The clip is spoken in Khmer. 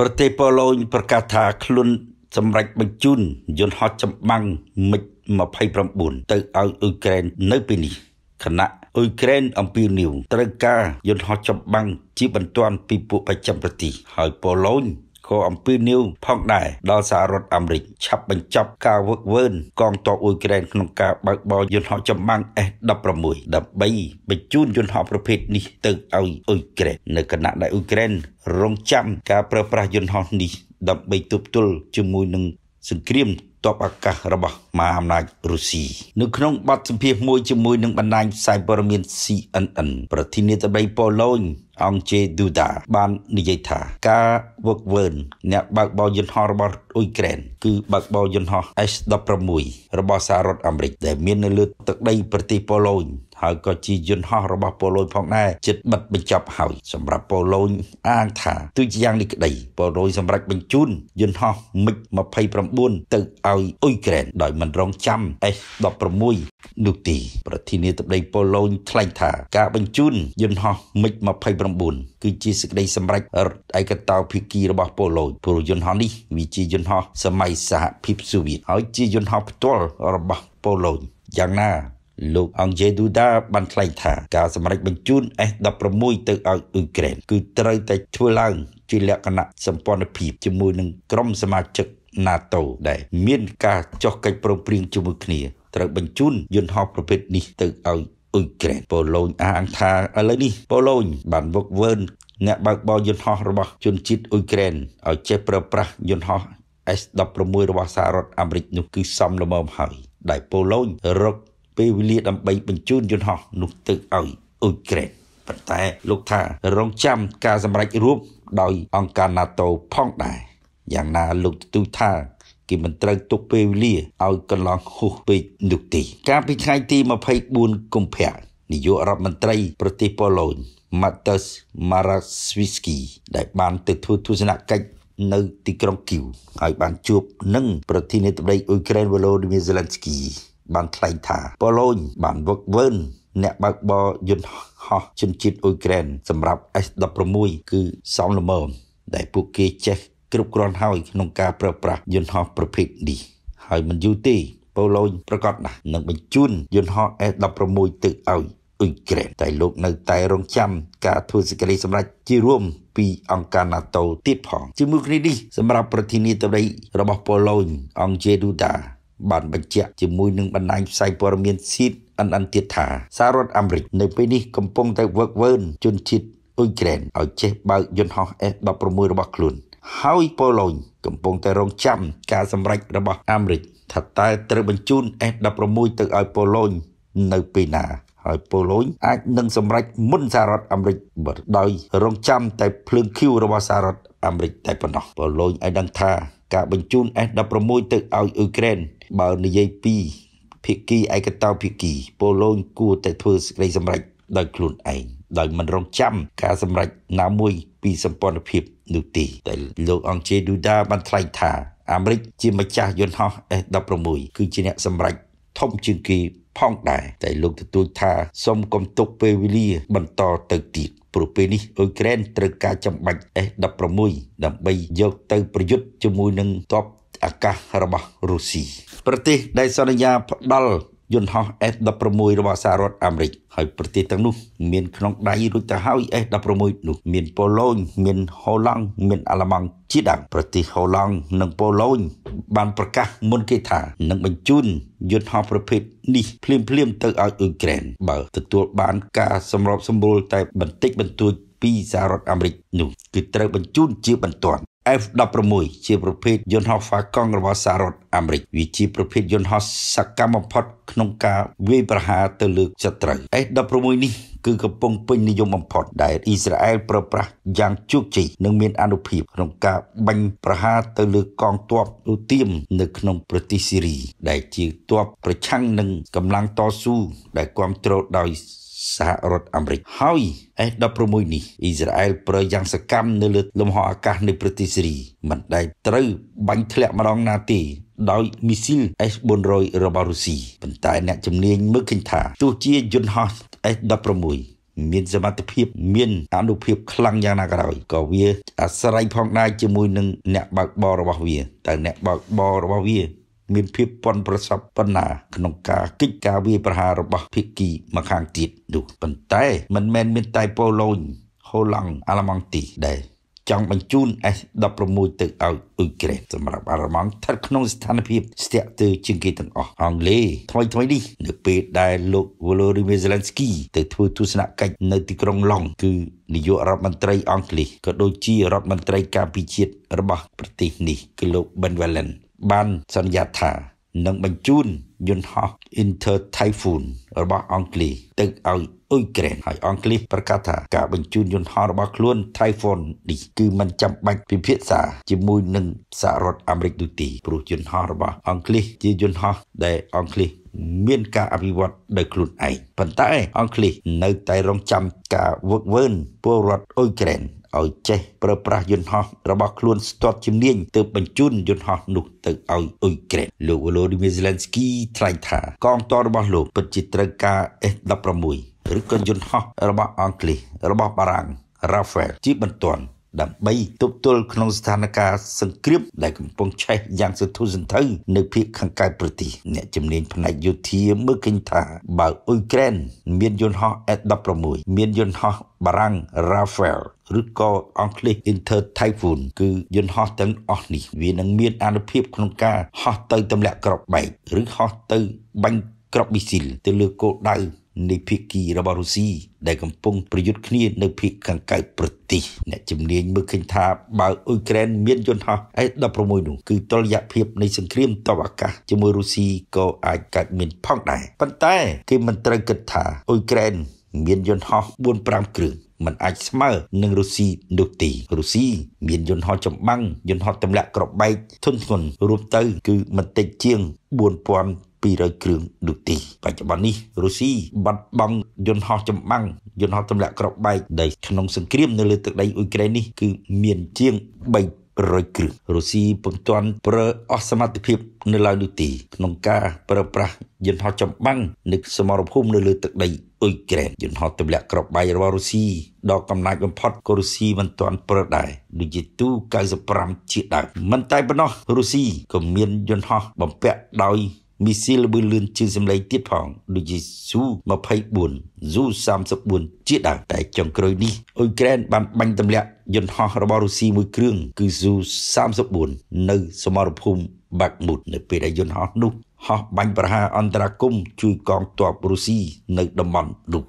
ប្រទេសប៉ូឡូញប្រកាសថាខ្លួនសម្រេចបញ្ជូន យន្តហោះចម្បាំងមិច29ទៅឲ្យអ៊ុយក្រែននៅពេលនេះខណៈអ៊ុយក្រែនអំពាវនាវត្រូវការយន្តហោះចម្បាំងជាបន្ទាន់ពីពួកបច្ចឹមប្រទេសហើយប៉ូឡូញករអំពីនីវផងដែរដល់សហរដ្ឋអាមេរិកឆាប់បញ្ចប់ការវឹកវើនកងទ័ពអ៊ុយក្រែនក្នុងការបើកបរយន្តហោះចម្បាំង S-16 ដើម្បីបញ្ជូនយន្តហោះប្រភេទនេះទៅឲ្យអ៊ុយក្រែននៅគណៈដែលអ៊ុយក្រែនរងចាំ ការប្រើប្រាស់យន្តហោះនេះ ដើម្បីទប់ទល់ជាមួយនឹងសង្គ្រាមទ័ពអាកាសរបស់មហាអំណាចរុស្ស៊ីនៅក្នុងបទសម្ភាសន៍មួយជាមួយនឹងបណ្ដាញផ្សាយព័ត៌មាន CNN ប្រធានាធិបតីប៉ូឡូញអង្គជេឌូដាបាន និយាយថា ការវឹកវើអ្នកបើកបរយន្តហោះរបស់អ៊ុយក្រែនគឺបើកបរយន្តហោះ S16 របស់សហរដ្ឋអាមេរិកដែល មាននៅលើទឹកដីប្រទេសប៉ូឡូញហើយក៏ជាយន្តហោះរបស់ប៉ូឡូញផងដែរចិត្តបិទបញ្ចប់ហើយសម្រាប់ប៉ូឡូញអាងថាទោះជាយ៉ាងនេះក្តីប៉ូឡូញសម្រេចបញ្ជូនយន្តហោះមិច29ទៅឲ្យអ៊ុយក្រែនដោយមិនរងចាំ F16 នោះទី ប្រធានាធិបតីប៉ូឡូញថ្លែងថាការបញ្ជូនយន្តហោះមិច29គឺជាសេចក្តីសម្រេចឯកតោភាគីរបស់ប៉ូឡូញព្រោះយន្តហោះនេះវាជាយន្តហោះសម័យសហភាពសូវៀតហើយជាយន្តហោះផ្ទាល់របស់ប៉ូឡូញយ៉ាងណាលោកអង់ជេឌូដាបានថ្លែងថាការសម្រេចបញ្ជូន S16 ទៅឲ្យអ៊ុយក្រែនគឺត្រូវតែធ្វើឡើងជាលក្ខណៈសម្ព័ន្ធភាពជាមួយនឹងក្រុមសមាជិក NATO ដែលមានការចុះកិច្ចព្រមព្រៀងជាមួយគ្នា ត្រូវបញ្ជូនយន្តហោះប្រភេទនេះទៅឲ្យអ៊ុយក្រែនប៉ូឡូញអះអាងថាឥឡូវនេះប៉ូឡូញបានវឹកវើអ្នកបើកបរយន្តហោះរបស់ជនជាតិអ៊ុយក្រែនឲ្យចេះប្រើប្រាស់យន្តហោះ S16 របស់សហរដ្ឋអាមេរិកនោះគឺសំល្មមហើយដែលប៉ូឡូញរកពេលវេលាដើម្បីបញ្ជូនយន្តហោះ នោះទៅឲ្យអ៊ុយក្រែនប៉ុន្តែលោកថារងចាំការសម្រេចរួមដោយអង្គការ NATO ផងដែរយ៉ាងណាលោកទទូចថាគេមិនត្រូវទុកពេលវេលាឲ្យកន្លងហួសពេកនោះទេកាលពីថ្ងៃទី24កុម្ភៈនាយករដ្ឋមន្ត្រីប្រទេសប៉ូឡូញ Matas Maraswiski ដែលបានទៅធ្វើទស្សនកិច្ចនៅទីក្រុងគីវហើយបានជួបនឹងប្រធានាធិបតីអ៊ុយក្រែន Volodymyr Zelensky បានថ្លែងថាប៉ូឡូញបានវឹកវើអ្នកបើកបរយន្តហោះជនជាតិអ៊ុយក្រែនសម្រាប់ S16 គឺសំលមមដែលពួកគេចេះគ្រប់គ្រាន់ហើយក្នុងការប្រើប្រាស់យន្តហោះប្រភេទនេះហើយមិនយូរទេប៉ូឡូញប្រកាសណាស់នឹងបញ្ជូនយន្តហោះ S16 ទៅឲ្យអ៊ុយក្រែនតែលោក នៅ តែរងចាំការធ្វើសេចក្តីសម្រេចជារួមពីអង្គការ NATO ទៀតផងជាមួយគ្នានេះសម្រាប់ប្រធានាធិបតីរបស់ប៉ូឡូញអង្គជេឌូដាបានបញ្ជាក់ជាមួយនឹងបណ្ដាញផ្សាយព័ត៌មានស៊ីត NN ទៀតថាសាររដ្ឋអាមេរិកនៅពេលនេះកំពុង តែវឹកវើ ជនជាតិអ៊ុយក្រែនឲ្យចេះបើកយន្តហោះ F16 របស់ខ្លួន ហើយប៉ូឡូញកំពុងតែរងចាំ ការសម្រេចរបស់អាមេរិកថាតើត្រូវបញ្ជូន F16 ទៅឲ្យប៉ូឡូញនៅពេលណាហើយប៉ូឡូញអាចនឹងសម្រេចមុនសាររដ្ឋអាមេរិកដោយរងចាំ តែ ភ្លើងឃីវរបស់សាររដ្ឋអាមេរិកតែប៉ុណ្ណោះប៉ូឡូញឲ្យដឹងថាការបញ្ជូន F16 ទៅឲ្យអ៊ុយក្រែនបើនិយាយពីភាគីឯកតោភាគីប៉ូឡូញគួរតែធ្វើសេចក្តីសម្រេចដោយខ្លួនឯងដោយមិនរងចាំការសម្រេចណាមួយពីសម្ព័ន្ធភាពនោះទេតែលោកអង្គជេឌូដាបានថ្លែងថាអាមេរិកជាម្ចាស់យន្តហោះ F16 គឺជាអ្នកសម្រេចធំជាងគេ ផងដែរតែលោកទទួលថាសូមកុំទុកពេលវេលា បន្តទៅទៀតព្រោះពេលនេះអ៊ុយក្រែនត្រូវការចំបាច់ S-16 ដើម្បីយកទៅ ប្រយុទ្ធជាមួយនឹងទ័ពអាកាសរបស់រុស្ស៊ីប្រទេសដែលសន្យាផ្ដល់យន្តហោះ F16 របស់សហរដ្ឋអាមេរិកហើយប្រទេសទាំងនោះ មានក្នុងដៃរួចទៅហើយ F16 នោះមានប៉ូឡូញមានហូឡង់មាន អាល្លឺម៉ង់ជាដើមប្រទេសហូឡង់និងប៉ូឡូញបានប្រកាសមុនគេថានឹងបញ្ជូនយន្តហោះប្រភេទនេះភ្លាមភ្លាមទៅឲ្យអ៊ុយក្រែនបើទទួលបានការសម្របសម្រួលតែបន្តិចបន្តួចពីសហរដ្ឋអាមេរិកនោះគឺត្រូវបញ្ជូនជាបន្ទាន់ F16 ជាប្រភេទ យន្តហោះ Falcon របស់សហរដ្ឋអាមេរិកវាជាប្រភេទយន្តហោះសកម្មបំផុតក្នុងការវាយប្រហារទៅលើសត្រូវ F16 នេះគឺកំពុងពេញនិយមបំផុត ដែលអ៊ីស្រាអែលប្រើប្រាស់យ៉ាងជោគជ័យនិងមានអនុភាពក្នុងការបាញ់ប្រហារទៅលើកងទ័ពទូទៀមនៅក្នុងប្រទេសស៊ីរី ដែលជាទ័ពប្រឆាំងនឹងកម្លាំងតស៊ូដែលគ្រប់គ្រងដោយសហរដ្ឋអាមេរិកហើយ F16 នេះអ៊ីស្រាអែលប្រើយ៉ាងសកម្មនៅលើលំហអាកាសនៃប្រទេសស៊េរីមិនដែលត្រូវបាញ់ធ្លាក់ម្ដងណាទេដោយមីស៊ីល S400 របស់រុស្ស៊ីប៉ុន្តែអ្នកជំនាញមើលឃើញថាទោះជាយន្តហោះ S16 មានសមត្ថភាពមានអនុភាពខ្លាំងយ៉ាងណាក៏ដោយក៏វាអាស្រ័យផងដែរជាមួយនឹងអ្នកបើកបររបស់វាតើអ្នកបើកបររបស់វាមានភាពប៉ុនប្រសពប៉ុណ្ណា ក្នុងការគិច្ចការវាយប្រហាររបស់ភៀកគីមកខាងទៀតនោះប៉ុន្តែមិនមែនមានតែប៉ូឡូញហូឡង់អាល្លឺម៉ង់ទីដែរចង់បញ្ជូន S16 ទៅឲ្យអ៊ុយក្រែនសម្រាប់អាល្លឺម៉ង់ស្ថិតក្នុងស្ថានភាព ស្ទាក់ទើរជាងគេទាំងអស់អង់គ្លេសថ្មីថ្មីនេះនៅពេលដែលលោក Volodymyr Zelensky ទៅធ្វើទស្សនកិច្ចនៅទីក្រុងឡុងគឺនាយករដ្ឋមន្ត្រីអង់គ្លេសក៏ដូចជារដ្ឋមន្ត្រីការពារជាតិរបស់ប្រទេសនេះគឺលោក Ben Valen បានសន្យាថានឹងបញ្ជូនយន្តហោះ Inter Typhoon របស់អង់គ្លេសទៅឲ្យអ៊ុយក្រែនហើយអង់គ្លេសប្រកាសថាការបញ្ជូនយន្តហោះរបស់ខ្លួន Typhoon នេះគឺមិនចាំបាច់ពិភាក្សាជាមួយនឹងសហរដ្ឋអាមេរិកនោះទេព្រោះយន្តហោះរបស់ អង់គ្លេសជាយន្តហោះដែលអង់គ្លេសមានការអភិវឌ្ឍដោយខ្លួនឯងប៉ុន្តែអង់គ្លេសនៅតែរងចាំការវឹកវើពលរដ្ឋអ៊ុយក្រែនឲ្យចេះប្រើប្រាស់យន្តហោះរបស់ខ្លួនស្ទាត់ជំនាញទើបបញ្ជូនយន្តហោះនោះទៅឲ្យអ៊ុយក្រែនលោកវ៉ូឡូឌីមៀសេឡិនស្គីថ្លែងថាកងទ័ពរបស់លោកពិតជាត្រូវការ F16 ឬក៏យន្តហោះ របស់អង់គ្លេសរបស់បារាំង Rafael ជាបន្ទាន់ដើម្បីទប់ទល់ក្នុងស្ថានភាពសង្គ្រាមដែលកំពុងឆេះយ៉ាងសន្ធោសន្ធៅនៅភាគខាងកើតប្រទេសអ្នកជំនាញផ្នែកយោធាមើលឃើញថា បើអ៊ុយក្រែនមានយន្តហោះ F16 មានយន្តហោះបារាំង Rafael ឬក៏អង់គ្លេស Inter Typhoon គឺយន្តហោះទាំងអស់នេះវានឹងមាន អានុភាពក្នុងការហោះទៅទម្លាក់ក្របបែកឬហោះទៅបាញ់ក្របមីស៊ីលទៅលើគោលដៅនៃភៀកគីរបស់រុស្ស៊ីដែលកំពុងប្រយុទ្ធគ្នានៅភៀកខាងកើតប្រទេសអ្នកជំនាញមើលឃើញថាបើអ៊ុយក្រែនមានយន្តហោះ S-16 នោះគឺតុល្យភាពនៃសង្គ្រាមតបអាកាសជាមួយរុស្ស៊ីក៏អាចកើតមានផងដែរប៉ុន្តែគេមិនត្រូវគិតថាអ៊ុយក្រែនមានយន្តហោះ4-5គ្រឿងมันអាចស្មើនឹងរុស្ស៊ីនោះទេរុស្ស៊ីមានយន្តហោះចម្បាំងយន្តហោះទម្លាក់ក្របបែកធុនធ្ងន់រួមទៅគឺមិនតិចជាង4000 200គ្រឿងដុទី បច្ចុប្បន្ននេះរុស្ស៊ីបាត់បង់យន្តហោះចម្បាំងយន្តហោះទម្លាក់គ្រាប់បែកដែលក្នុងសង្គ្រាម នៅលើទឹកដីអ៊ុយក្រែននេះគឺមានជាង3រយគ្រឿងរុស្ស៊ីពុំទាន់ប្រើអស់សមត្ថភាពនៅឡើយនោះទេក្នុងការ ប្រើប្រាស់យន្តហោះចម្បាំងនៅសមរភូមិនៅលើទឹកដីអ៊ុយក្រែនយន្តហោះទម្លាក់គ្រាប់បែករបស់រុស្ស៊ីដ៏កំណាចបំផុតក៏រុស្ស៊ីមិនទាន់ប្រើដែរដូចជាទូ95ជាដើមមិនតែប៉ុណ្ណោះរុស្ស៊ីក៏មានយន្តហោះបំពាក់ដោយមីស៊ីលប៊ឺលឿនជាសម្លេងទៀតផងដូចជា Su 24 Su 34ជាដើមតែចុងក្រោយនេះអ៊ុយក្រែនបានបាញ់ទម្លាក់ យន្តហោះរបស់រុស្ស៊ីមួយគ្រឿងគឺ Su 34នៅ សមរភូមិបាក់មូតនៅ ពេលដែលយន្តហោះនោះហោះបាញ់ប្រហារអន្តរាគមន៍ជួយកងទ័ពរុស្ស៊ីនៅតំបន់នោះ